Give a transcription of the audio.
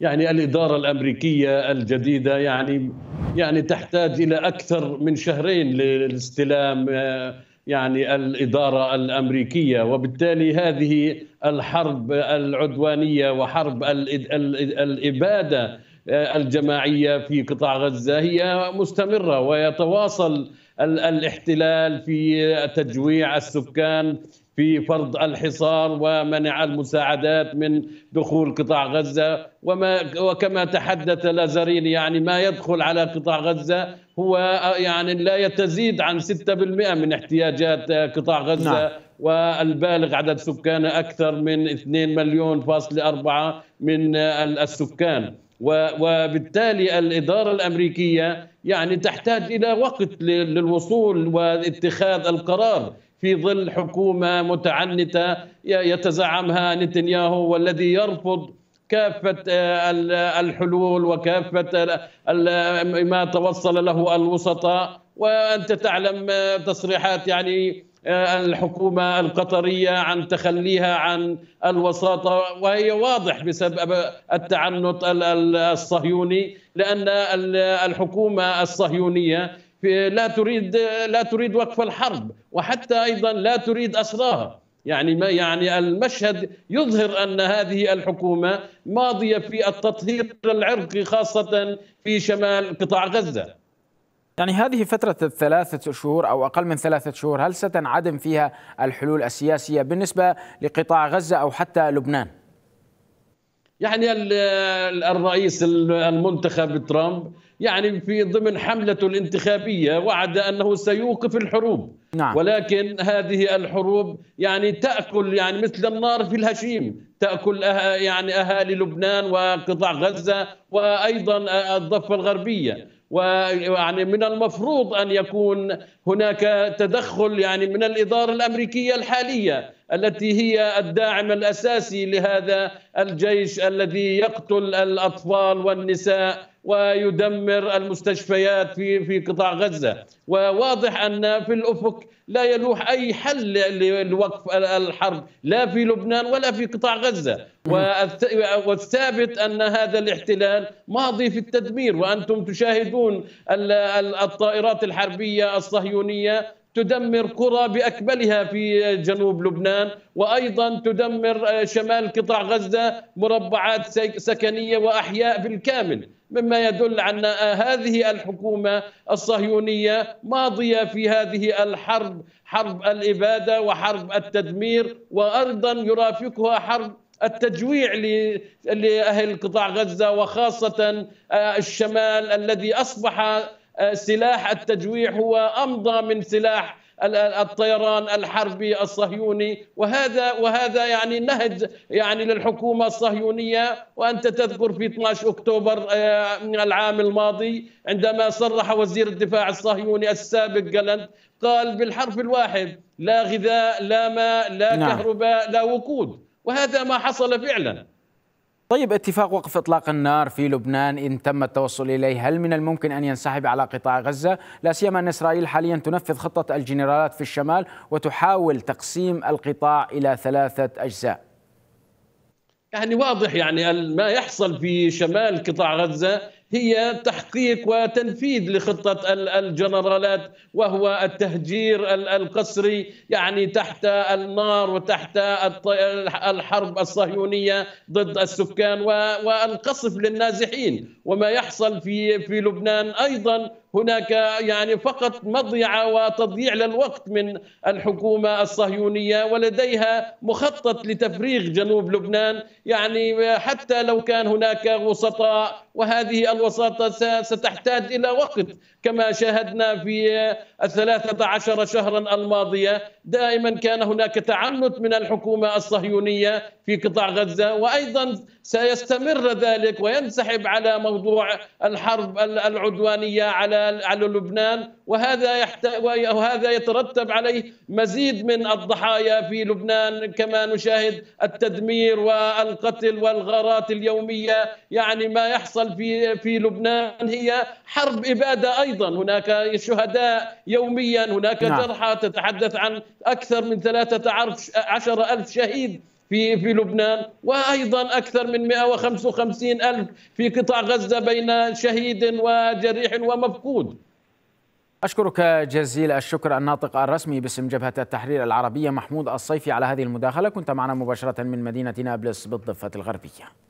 يعني الإدارة الأمريكية الجديدة يعني يعني تحتاج إلى أكثر من شهرين للاستلام آه، يعني الإدارة الأمريكية وبالتالي هذه الحرب العدوانية وحرب الإبادة آه، الجماعيه في قطاع غزه هي مستمره ويتواصل الاحتلال في تجويع السكان في فرض الحصار ومنع المساعدات من دخول قطاع غزه وما وكما تحدث لازارين يعني ما يدخل على قطاع غزه هو آه، يعني لا يتزيد عن 6% من احتياجات آه، قطاع غزه نعم. والبالغ عدد سكانه اكثر من 2 مليون فاصل 4 من السكان وبالتالي الإدارة الأمريكية يعني تحتاج إلى وقت للوصول واتخاذ القرار في ظل حكومة متعنتة يتزعمها نتنياهو والذي يرفض كافة آه، الحلول وكافة ما توصل له الوسطاء وأنت تعلم آه، تصريحات يعني الحكومة القطرية عن تخليها عن الوساطة وهي واضح بسبب التعنت الصهيوني لأن الحكومة الصهيونية لا تريد لا تريد وقف الحرب وحتى ايضا لا تريد اسراها يعني ما يعني المشهد يظهر ان هذه الحكومه ماضيه في التطهير العرقي خاصه في شمال قطاع غزه يعني هذه فترة الثلاثة شهور أو أقل من ثلاثة شهور هل ستنعدم فيها الحلول السياسية بالنسبة لقطاع غزة أو حتى لبنان؟ يعني الرئيس المنتخب ترامب يعني في ضمن حملته الانتخابية وعد أنه سيوقف الحروب نعم. ولكن هذه الحروب يعني تأكل يعني مثل النار في الهشيم تأكل أه يعني أهالي لبنان وقطاع غزة وأيضا الضفة الغربية ويعني من المفروض ان يكون هناك تدخل يعني من الاداره الامريكيه الحاليه التي هي الداعم الاساسي لهذا الجيش الذي يقتل الاطفال والنساء ويدمر المستشفيات في في قطاع غزه وواضح ان في الافق لا يلوح اي حل لوقف الحرب لا في لبنان ولا في قطاع غزه والثابت ان هذا الاحتلال ماضي في التدمير وانتم تشاهدون الطائرات الحربيه الصهيونيه تدمر قرى باكملها في جنوب لبنان وايضا تدمر آه، شمال قطاع غزه مربعات سكنيه واحياء بالكامل مما يدل على هذه الحكومه الصهيونيه ماضيه في هذه الحرب حرب الاباده وحرب التدمير وايضا يرافقها حرب التجويع لاهل قطاع غزه وخاصه آه، الشمال الذي اصبح سلاح التجويع هو امضى من سلاح الطيران الحربي الصهيوني وهذا وهذا يعني نهج يعني للحكومه الصهيونيه وانت تذكر في 12 اكتوبر آه، العام الماضي عندما صرح وزير الدفاع الصهيوني السابق جالنت قال بالحرف الواحد لا غذاء لا ماء لا نعم. كهرباء لا وقود وهذا ما حصل فعلا طيب اتفاق وقف اطلاق النار في لبنان ان تم التوصل اليه، هل من الممكن ان ينسحب على قطاع غزه؟ لا سيما ان اسرائيل حاليا تنفذ خطه الجنرالات في الشمال وتحاول تقسيم القطاع الى ثلاثه اجزاء. يعني واضح يعني ما يحصل في شمال قطاع غزه هي تحقيق وتنفيذ لخطة الجنرالات وهو التهجير القسري يعني تحت النار وتحت الحرب الصهيونية ضد السكان والقصف للنازحين وما يحصل في في لبنان أيضا هناك يعني فقط مضيعة وتضييع للوقت من الحكومة الصهيونية ولديها مخطط لتفريغ جنوب لبنان يعني حتى لو كان هناك وسطاء وهذه وستحتاج إلى وقت كما شاهدنا في الثلاثة عشر شهرا الماضية دائما كان هناك تعنت من الحكومة الصهيونية في قطاع غزة وأيضا سيستمر ذلك وينسحب على موضوع الحرب العدوانية على على لبنان وهذا يحت... وهذا يترتب عليه مزيد من الضحايا في لبنان كما نشاهد التدمير والقتل والغارات اليوميه يعني ما يحصل في في لبنان هي حرب اباده ايضا هناك شهداء يوميا هناك نعم. جرحى تتحدث عن اكثر من 13 ألف شهيد في في لبنان وايضا اكثر من 155 الف في قطاع غزه بين شهيد وجريح ومفقود أشكرك جزيل الشكر الناطق الرسمي باسم جبهة التحرير العربية محمود الصيفي على هذه المداخلة كنت معنا مباشرة من مدينة نابلس بالضفة الغربية